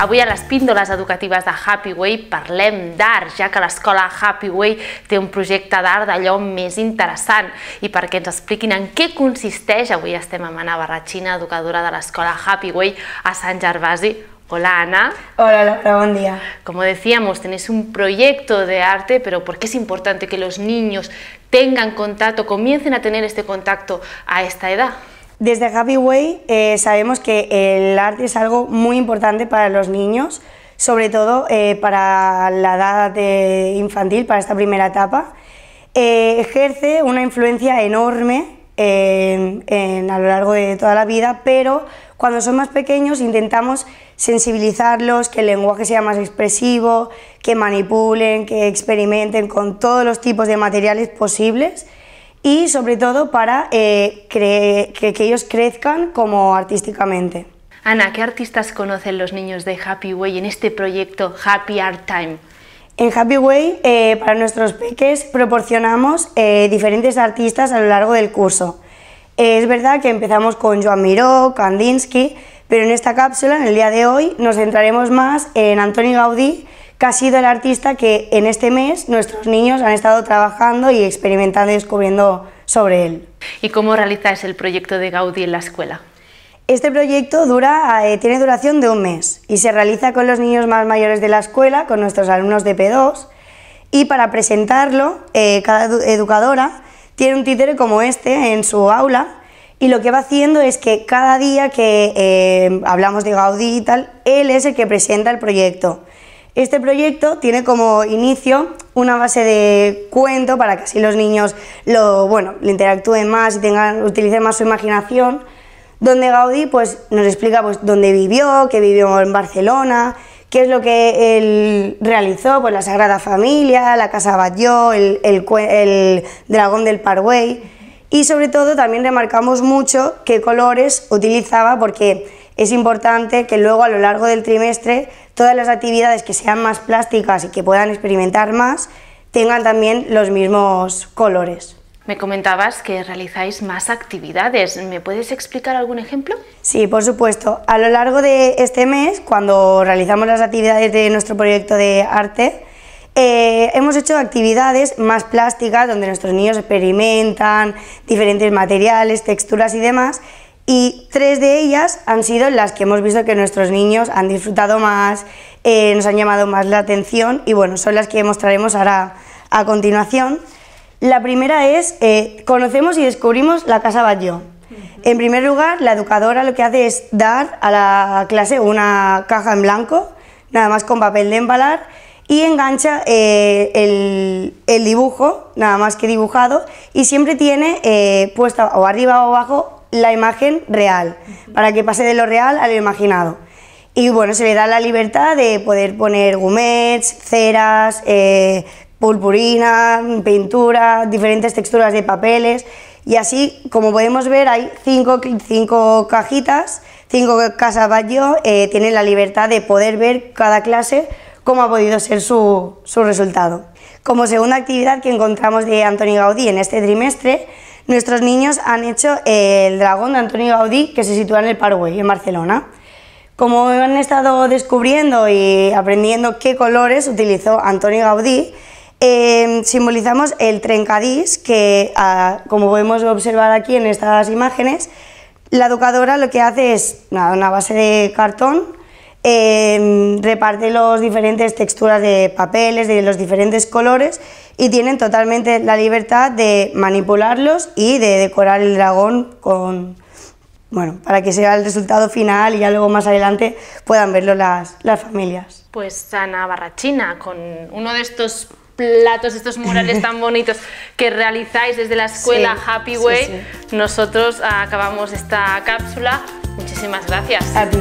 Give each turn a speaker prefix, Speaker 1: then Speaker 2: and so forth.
Speaker 1: Avui a las píndolas educativas de Happy Way parlem dar ya que la Escuela Happy Way tiene un proyecto projecte d'art d'allò més Y para que nos expliquen en què consisteix, avui estem amb Ana Barrachina, educadora de la Escuela Happy Way a Sant Gervasi. Hola Ana. Hola Laura, buen día. Como decíamos, tenéis un proyecto de arte, pero ¿por qué es importante que los niños tengan contacto, comiencen a tener este contacto a esta edad?
Speaker 2: Desde Happy Way eh, sabemos que el arte es algo muy importante para los niños, sobre todo eh, para la edad eh, infantil, para esta primera etapa. ejerce una influencia enorme a lo largo de toda la vida, pero cuando son más pequeños intentamos sensibilizarlos, que el lenguaje sea más expresivo, que manipulen, que experimenten con todos los tipos de materiales posibles y sobre todo para eh, que, ellos crezcan como artísticamente.
Speaker 1: Ana, ¿qué artistas conocen los niños de Happy Way en este proyecto Happy Art Time?
Speaker 2: En Happy Way, eh, para nuestros peques, proporcionamos eh, diferentes artistas a lo largo del curso. es verdad que empezamos con Joan Miró, Kandinsky, pero en esta cápsula, en el día de hoy, nos centraremos más en Antoni Gaudí que ha sido el artista que en este mes nuestros niños han estado trabajando y experimentando y descubriendo sobre él. ¿Y cómo
Speaker 1: realizáis el proyecto de Gaudí en la escuela?
Speaker 2: Este proyecto dura, eh, tiene duración de un mes y se realiza con los niños más mayores de la escuela, con nuestros alumnos de P2, y para presentarlo, eh, cada educadora tiene un títere como este en su aula y lo que va haciendo es que cada día que eh, hablamos de Gaudí y tal, él es el que presenta el proyecto. Este proyecto tiene como inicio una base de cuento para que así los niños lo, bueno, interactúen más y tengan, utilicen más su imaginación, donde Gaudí pues, nos explica pues, dónde vivió, que vivió en Barcelona, qué es lo que él realizó, pues la Sagrada Familia, la Casa Batlló, el, Dragón del Parway y sobre todo también remarcamos mucho qué colores utilizaba porque es importante que luego a lo largo del trimestre todas las actividades que sean más plásticas y que puedan experimentar más tengan también los mismos colores.
Speaker 1: Me comentabas que realizáis más actividades. ¿Me puedes explicar algún ejemplo?
Speaker 2: Sí, por supuesto. A lo largo de este mes, cuando realizamos las actividades de nuestro proyecto de arte, eh, hemos hecho actividades más plásticas donde nuestros niños experimentan diferentes materiales, texturas y demás y tres de ellas han sido las que hemos visto que nuestros niños han disfrutado más, eh, nos han llamado más la atención y bueno, son las que mostraremos ahora a continuación. La primera es, eh, conocemos y descubrimos la Casa Batlló. En primer lugar, la educadora lo que hace es dar a la clase una caja en blanco, nada más con papel de embalar, y engancha eh, el, dibujo, nada más que dibujado, y siempre tiene puesta o arriba o abajo la imagen real, para que pase de lo real a lo imaginado. Y bueno, se le da la libertad de poder poner gumets, ceras, eh, purpurina, pintura, diferentes texturas de papeles. Y así, como podemos ver, hay cinco, cajitas, cinco casas eh, tienen la libertad de poder ver cada clase cómo ha podido ser su, su resultado. Como segunda actividad que encontramos de Antoni Gaudí en este trimestre, Nuestros niños han hecho el dragón de Antonio Gaudí, que se sitúa en el Paraguay, en Barcelona. Como han estado descubriendo y aprendiendo qué colores utilizó Antonio Gaudí, em, simbolizamos el trencadís, que ah, como podemos observar aquí en estas imágenes, la educadora lo que hace es una base de cartón Em, reparte las diferentes texturas de papeles, de los diferentes colores y tienen totalmente la libertad de manipularlos y de decorar el dragón con, bueno, para que sea el resultado final y ya luego más adelante puedan verlo las, las familias.
Speaker 1: Pues Ana Barrachina, con uno de estos platos, estos murales tan bonitos que realizáis desde la escuela Happy Way, nosotros acabamos esta cápsula. Muchísimas gracias. A ti.